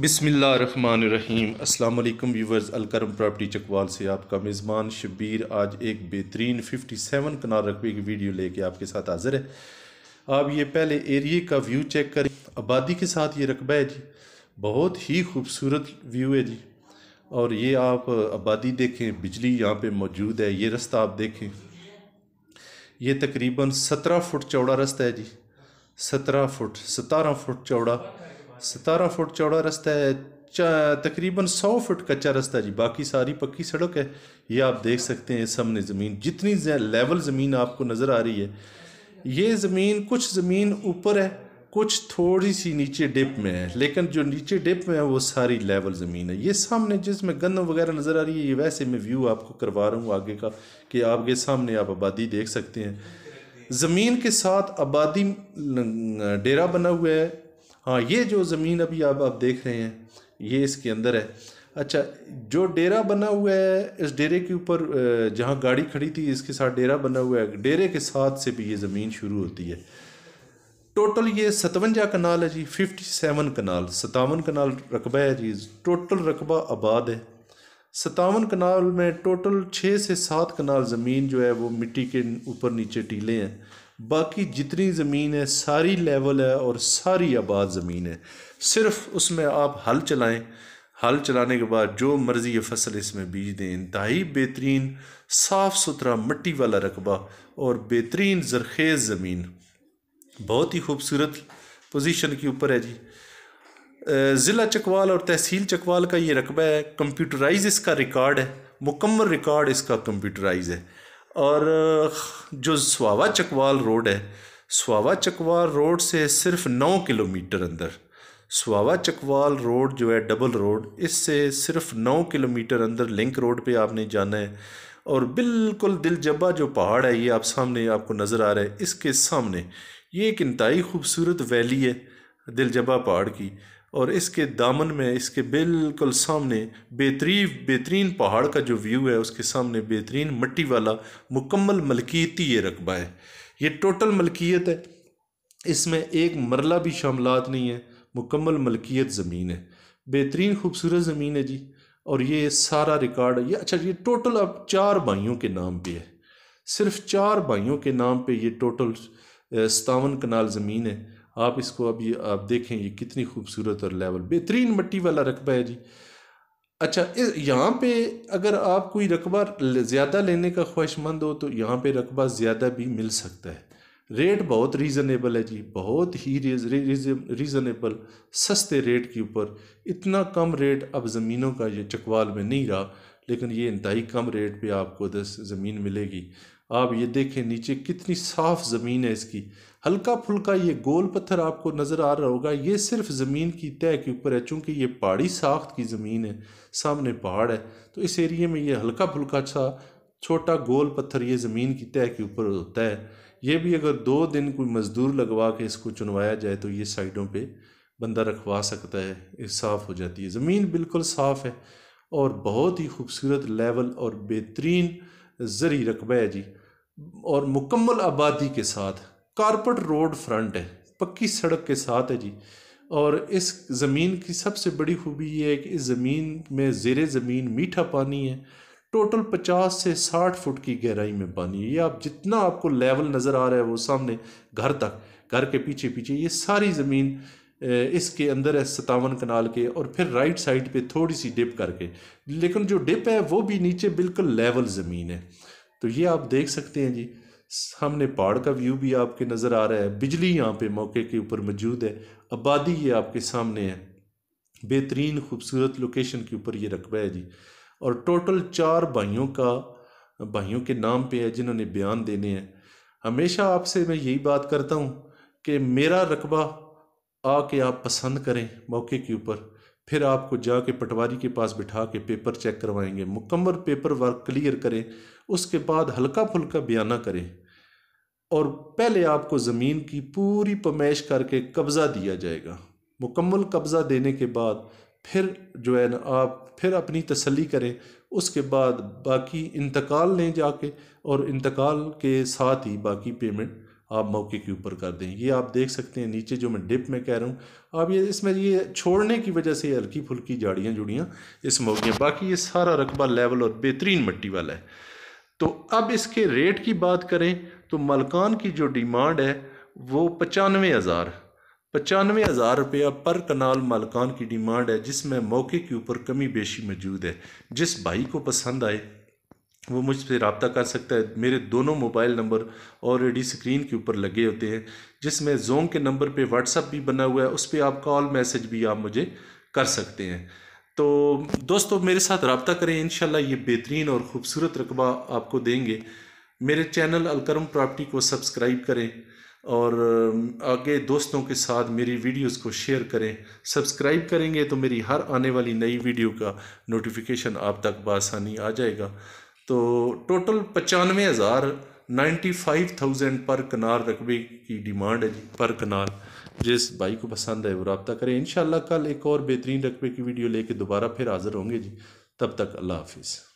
बिसमीम् अल्लाम viewers Alkaram property Chakwal से आपका मेज़बान शबीर आज एक बेहतरीन 57 कनाल रकबे की वीडियो लेके आपके साथ हाज़िर है आप ये पहले एरिए का व्यू चेक करें आबादी के साथ ये रकबा है जी बहुत ही खूबसूरत व्यू है जी और ये आप आबादी देखें बिजली यहाँ पर मौजूद है ये रास्ता आप देखें ये तकरीबन सत्रह फुट चौड़ा रास्ता है जी सत्रह फुट सतारह फुट चौड़ा सतारह फुट चौड़ा रास्ता है तकरीबन सौ फुट कच्चा रास्ता जी बाकी सारी पक्की सड़क है ये आप देख सकते हैं सामने ज़मीन जितनी लेवल ज़मीन आपको नज़र आ रही है ये ज़मीन कुछ ज़मीन ऊपर है कुछ थोड़ी सी नीचे डिप में है लेकिन जो नीचे डिप में है वो सारी लेवल ज़मीन है ये सामने जिसमें गंदम वगैरह नज़र आ रही है ये वैसे मैं व्यू आपको करवा रहा हूँ आगे का कि आपके सामने आप आबादी देख सकते हैं ज़मीन के साथ आबादी डेरा बना हुआ है हाँ ये जो ज़मीन अभी आप आप देख रहे हैं ये इसके अंदर है अच्छा जो डेरा बना हुआ है इस डेरे के ऊपर जहाँ गाड़ी खड़ी थी इसके साथ डेरा बना हुआ है डेरे के साथ से भी ये ज़मीन शुरू होती है टोटल ये सतवंजा कनाल है जी फिफ्टी सेवन कनाल सतावन कनाल रकबा है जी टोटल रकबा आबाद है सतावन कनाल में टोटल छः से सात कनाल ज़मीन जो है वो मिट्टी के ऊपर नीचे टीले हैं बाकी जितनी ज़मीन है सारी लेवल है और सारी आबाद ज़मीन है सिर्फ उसमें आप हल चलाएं हल चलाने के बाद जो मर्ज़ी ये फसल इसमें बीज दें इंतहाई बेहतरीन साफ़ सुथरा मिट्टी वाला रकबा और बेहतरीन जरखेज़ ज़मीन बहुत ही खूबसूरत पोजीशन के ऊपर है जी ज़िला चकवाल और तहसील चकवाल का ये रकबा है कंप्यूटराइज इसका रिकॉर्ड है मुकम्मल रिकॉर्ड इसका कंप्यूटराइज है और जो स्वावा चकवाल रोड है स्वावा चकवाल रोड से सिर्फ नौ किलोमीटर अंदर स्वावा चकवाल रोड जो है डबल रोड इससे सिर्फ नौ किलोमीटर अंदर लिंक रोड पे आपने जाना है और बिल्कुल दिलजबा जो पहाड़ है ये आप सामने आपको नज़र आ रहा है इसके सामने ये एक इंतहाई खूबसूरत वैली है दिलजबा पहाड़ की और इसके दामन में इसके बिल्कुल सामने बेहतरी बेहतरीन पहाड़ का जो व्यू है उसके सामने बेहतरीन मट्टी वाला मुकम्मल मलकियती ये रकबा है ये टोटल मलकियत है इसमें एक मरला भी शामलात नहीं है मुकम्मल मलकियत ज़मीन है बेहतरीन खूबसूरत ज़मीन है जी और ये सारा रिकॉर्ड ये अच्छा ये टोटल अब चार भाइयों के नाम पे है सिर्फ चार भाइयों के नाम पे ये टोटल सतावन कनाल ज़मीन है आप इसको अभी आप देखें ये कितनी खूबसूरत और लेवल बेहतरीन मट्टी वाला रकबा है जी अच्छा यहाँ पे अगर आप कोई रकबा ज़्यादा लेने का ख्वाहिशमंद हो तो यहाँ पे रकबा ज़्यादा भी मिल सकता है रेट बहुत रीज़नेबल है जी बहुत ही रीज़नेबल सस्ते रेट के ऊपर इतना कम रेट अब ज़मीनों का ये चकवाल में नहीं रहा लेकिन ये इंतहाई कम रेट पे आपको दस ज़मीन मिलेगी आप ये देखें नीचे कितनी साफ़ ज़मीन है इसकी हल्का फुल्का ये गोल पत्थर आपको नज़र आ रहा होगा ये सिर्फ ज़मीन की तय के ऊपर है चूँकि ये पहाड़ी साख्त की ज़मीन है सामने पहाड़ है तो इस एरिए में ये हल्का फुल्का सा छोटा गोल पत्थर ये ज़मीन की तय के ऊपर होता है ये भी अगर दो दिन कोई मज़दूर लगवा के इसको चुनवाया जाए तो ये साइडों पर बंदा रखवा सकता है साफ़ हो जाती है ज़मीन बिल्कुल साफ़ है और बहुत ही खूबसूरत लेवल और बेहतरीन ज़री रकबा है जी और मुकम्मल आबादी के साथ कारपेट रोड फ्रंट है पक्की सड़क के साथ है जी और इस ज़मीन की सबसे बड़ी खूबी ये है कि इस ज़मीन में जेर ज़मीन मीठा पानी है टोटल पचास से साठ फुट की गहराई में पानी है ये आप जितना आपको लेवल नज़र आ रहा है वो सामने घर तक घर के पीछे पीछे ये सारी ज़मीन इसके अंदर है सतावन कनाल के और फिर राइट साइड पे थोड़ी सी डिप करके लेकिन जो डिप है वो भी नीचे बिल्कुल लेवल ज़मीन है तो ये आप देख सकते हैं जी हमने पहाड़ का व्यू भी आपके नज़र आ रहा है बिजली यहाँ पे मौके के ऊपर मौजूद है आबादी ये आपके सामने है बेहतरीन खूबसूरत लोकेशन के ऊपर ये रकबा है जी और टोटल चार भाइयों का भाइयों के नाम पे है जिन्होंने बयान देने हैं हमेशा आपसे मैं यही बात करता हूँ कि मेरा रकबा आके आप पसंद करें मौके के ऊपर फिर आपको जाके पटवारी के पास बिठा के पेपर चेक करवाएंगे मुकम्मल पेपर वर्क क्लियर करें उसके बाद हल्का फुल्का बयाना करें और पहले आपको ज़मीन की पूरी पमैश करके कब्ज़ा दिया जाएगा मुकम्मल कब्ज़ा देने के बाद फिर जो है ना आप फिर अपनी तसल्ली करें उसके बाद बाकी इंतकाल लें जाके और इंतकाल के साथ ही बाकी पेमेंट आप मौके के ऊपर कर दें ये आप देख सकते हैं नीचे जो मैं डिप में कह रहा हूँ आप ये इसमें ये छोड़ने की वजह से हल्की फुल्की जाड़ियाँ जुड़ियाँ इस मौके बाकी ये सारा रकबा लेवल और बेहतरीन मिट्टी वाला है तो अब इसके रेट की बात करें तो मलकान की जो डिमांड है वो पचानवे हज़ार पचानवे हज़ार रुपया पर कनाल मालकान की डिमांड है जिसमें मौके के ऊपर कमी बेशी मौजूद है जिस भाई को पसंद आए वो मुझसे रबता कर सकता है मेरे दोनों मोबाइल नंबर ऑलरेडी स्क्रीन के ऊपर लगे होते हैं जिसमें जोंग के नंबर पे व्हाट्सअप भी बना हुआ है उस पर आप कॉल मैसेज भी आप मुझे कर सकते हैं तो दोस्तों मेरे साथ रबता करें इन ये बेहतरीन और ख़ूबसूरत रकबा आपको देंगे मेरे चैनल अलकरम प्रॉपर्टी को सब्सक्राइब करें और आगे दोस्तों के साथ मेरी वीडियोस को शेयर करें सब्सक्राइब करेंगे तो मेरी हर आने वाली नई वीडियो का नोटिफिकेशन आप तक बसानी आ जाएगा तो टोटल पचानवे हज़ार नाइन्टी फाइव थाउजेंड पर कनार रकबे की डिमांड है जी पर कनार जिस भाई को पसंद है वो रबता करें इन कल एक और बेहतरीन रकबे की वीडियो लेके दोबारा फिर हाज़िर होंगे जी तब तक अल्लाह हाफिज़